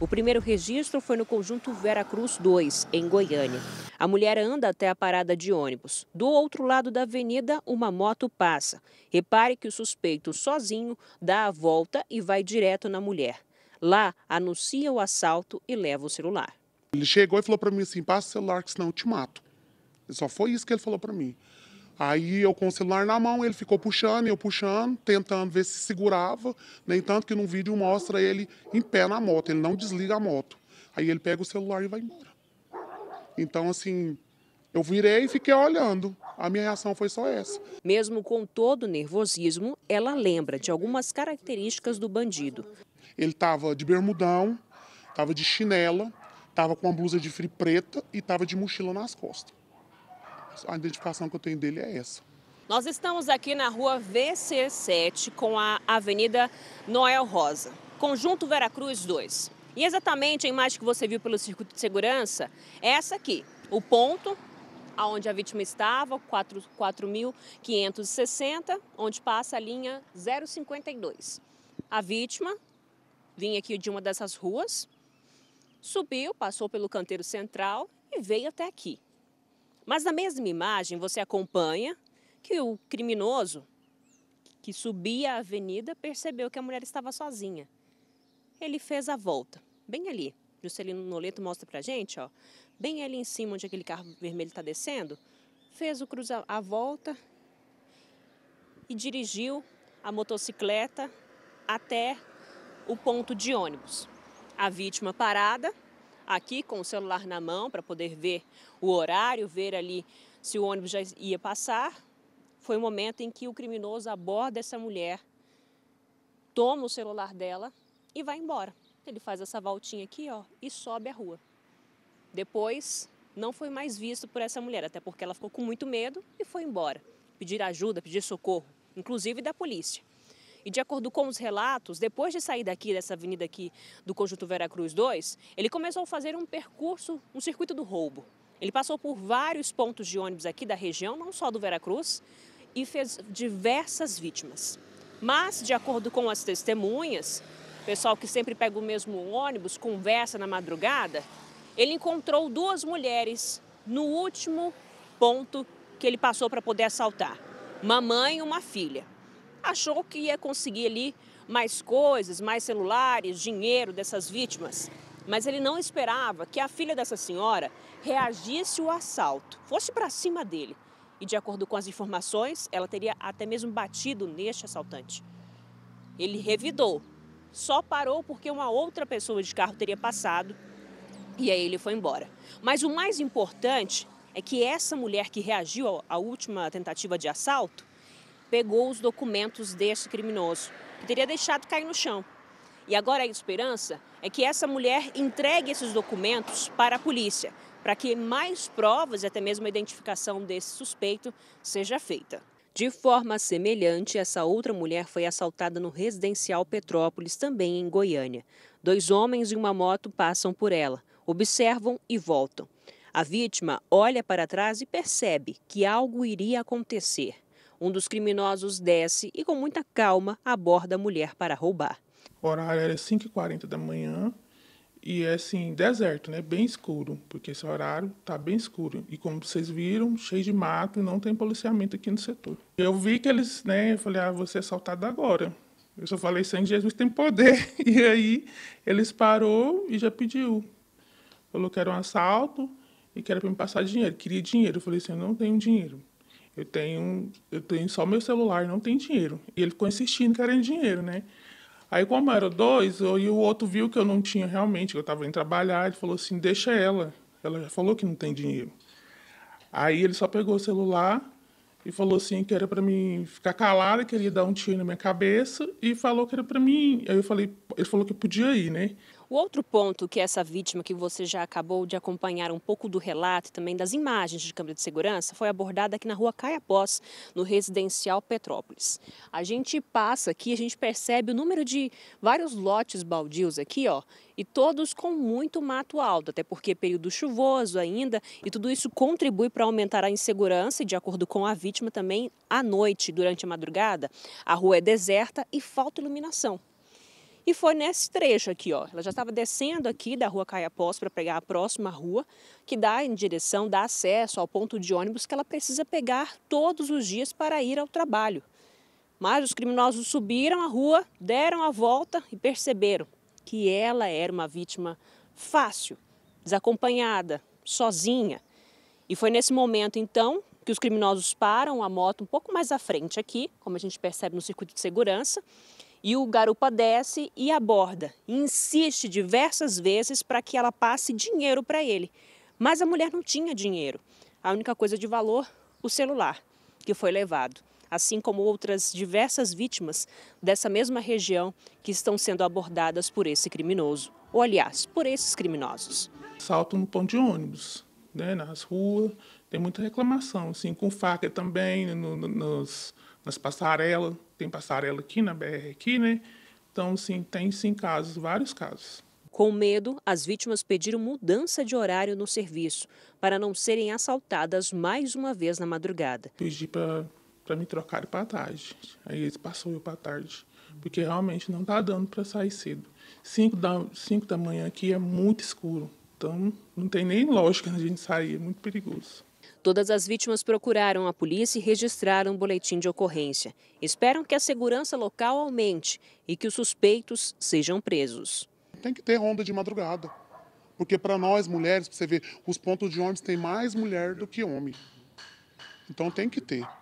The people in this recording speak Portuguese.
O primeiro registro foi no conjunto Vera Cruz 2, em Goiânia. A mulher anda até a parada de ônibus. Do outro lado da avenida, uma moto passa. Repare que o suspeito, sozinho, dá a volta e vai direto na mulher. Lá, anuncia o assalto e leva o celular. Ele chegou e falou para mim assim: passa o celular, que senão eu te mato. Só foi isso que ele falou para mim. Aí eu com o celular na mão, ele ficou puxando, eu puxando, tentando ver se segurava. Nem né? tanto que num vídeo mostra ele em pé na moto, ele não desliga a moto. Aí ele pega o celular e vai embora. Então, assim, eu virei e fiquei olhando. A minha reação foi só essa. Mesmo com todo o nervosismo, ela lembra de algumas características do bandido. Ele estava de bermudão, estava de chinela, estava com uma blusa de frio preta e estava de mochila nas costas a identificação que eu tenho dele é essa. Nós estamos aqui na rua VC7 com a Avenida Noel Rosa, Conjunto Veracruz 2. E exatamente a imagem que você viu pelo circuito de segurança é essa aqui, o ponto onde a vítima estava, 4.560, onde passa a linha 052. A vítima vinha aqui de uma dessas ruas, subiu, passou pelo canteiro central e veio até aqui. Mas na mesma imagem você acompanha que o criminoso que subia a avenida percebeu que a mulher estava sozinha. Ele fez a volta, bem ali. Juscelino Noleto mostra pra gente, ó, bem ali em cima onde aquele carro vermelho está descendo, fez o cruza a volta e dirigiu a motocicleta até o ponto de ônibus. A vítima parada aqui com o celular na mão para poder ver o horário, ver ali se o ônibus já ia passar. Foi o momento em que o criminoso aborda essa mulher, toma o celular dela e vai embora. Ele faz essa voltinha aqui, ó, e sobe a rua. Depois, não foi mais visto por essa mulher, até porque ela ficou com muito medo e foi embora. Pedir ajuda, pedir socorro, inclusive da polícia. E de acordo com os relatos, depois de sair daqui, dessa avenida aqui do Conjunto Veracruz 2, ele começou a fazer um percurso, um circuito do roubo. Ele passou por vários pontos de ônibus aqui da região, não só do Veracruz, e fez diversas vítimas. Mas, de acordo com as testemunhas, o pessoal que sempre pega o mesmo ônibus, conversa na madrugada, ele encontrou duas mulheres no último ponto que ele passou para poder assaltar: uma mãe e uma filha achou que ia conseguir ali mais coisas, mais celulares, dinheiro dessas vítimas. Mas ele não esperava que a filha dessa senhora reagisse ao assalto, fosse para cima dele. E de acordo com as informações, ela teria até mesmo batido neste assaltante. Ele revidou, só parou porque uma outra pessoa de carro teria passado e aí ele foi embora. Mas o mais importante é que essa mulher que reagiu à última tentativa de assalto pegou os documentos desse criminoso, que teria deixado cair no chão. E agora a esperança é que essa mulher entregue esses documentos para a polícia, para que mais provas e até mesmo a identificação desse suspeito seja feita. De forma semelhante, essa outra mulher foi assaltada no residencial Petrópolis, também em Goiânia. Dois homens e uma moto passam por ela, observam e voltam. A vítima olha para trás e percebe que algo iria acontecer. Um dos criminosos desce e, com muita calma, aborda a mulher para roubar. O horário era 5h40 da manhã e é assim, deserto, né? Bem escuro, porque esse horário tá bem escuro. E como vocês viram, cheio de mato e não tem policiamento aqui no setor. Eu vi que eles, né? Eu falei, ah, você é assaltado agora. Eu só falei, sangue de Jesus tem poder. E aí eles parou e já pediu. Falou que era um assalto e que era para me passar dinheiro. Queria dinheiro. Eu falei assim, eu não tenho dinheiro eu tenho, eu tenho só meu celular, não tem dinheiro. E ele ficou insistindo querendo dinheiro, né? Aí, como eram dois, eu, e o outro viu que eu não tinha realmente, que eu estava indo trabalhar, ele falou assim: deixa ela. Ela já falou que não tem dinheiro. Aí ele só pegou o celular e falou assim que era para mim ficar calada, que ele ia dar um tiro na minha cabeça e falou que era para mim. Aí eu falei, ele falou que podia ir, né? O outro ponto que essa vítima, que você já acabou de acompanhar um pouco do relato e também das imagens de câmera de segurança, foi abordada aqui na rua Caiapós, no residencial Petrópolis. A gente passa aqui, a gente percebe o número de vários lotes baldios aqui, ó, e todos com muito mato alto, até porque é período chuvoso ainda, e tudo isso contribui para aumentar a insegurança e, de acordo com a vítima, também à noite, durante a madrugada, a rua é deserta e falta iluminação. E foi nesse trecho aqui, ó. Ela já estava descendo aqui da rua Caiapós para pegar a próxima rua, que dá em direção, dá acesso ao ponto de ônibus que ela precisa pegar todos os dias para ir ao trabalho. Mas os criminosos subiram a rua, deram a volta e perceberam que ela era uma vítima fácil, desacompanhada, sozinha. E foi nesse momento, então, que os criminosos param a moto um pouco mais à frente aqui, como a gente percebe no circuito de segurança, e o garupa desce e aborda. E insiste diversas vezes para que ela passe dinheiro para ele. Mas a mulher não tinha dinheiro. A única coisa de valor, o celular, que foi levado. Assim como outras diversas vítimas dessa mesma região que estão sendo abordadas por esse criminoso. Ou, aliás, por esses criminosos. Salto no ponto de ônibus, né, nas ruas, tem muita reclamação. Assim, com faca também, no, no, nos, nas passarelas, tem passarela aqui na BR aqui, né? Então, sim, tem sim casos, vários casos. Com medo, as vítimas pediram mudança de horário no serviço para não serem assaltadas mais uma vez na madrugada. Pedi para me trocar para tarde. Aí eles passou eu para tarde, porque realmente não está dando para sair cedo. 5 da, cinco da manhã aqui é muito escuro, então não tem nem lógica a gente sair, é muito perigoso. Todas as vítimas procuraram a polícia e registraram um boletim de ocorrência. Esperam que a segurança local aumente e que os suspeitos sejam presos. Tem que ter onda de madrugada, porque para nós mulheres, para você ver, os pontos de ônibus têm mais mulher do que homem. Então tem que ter.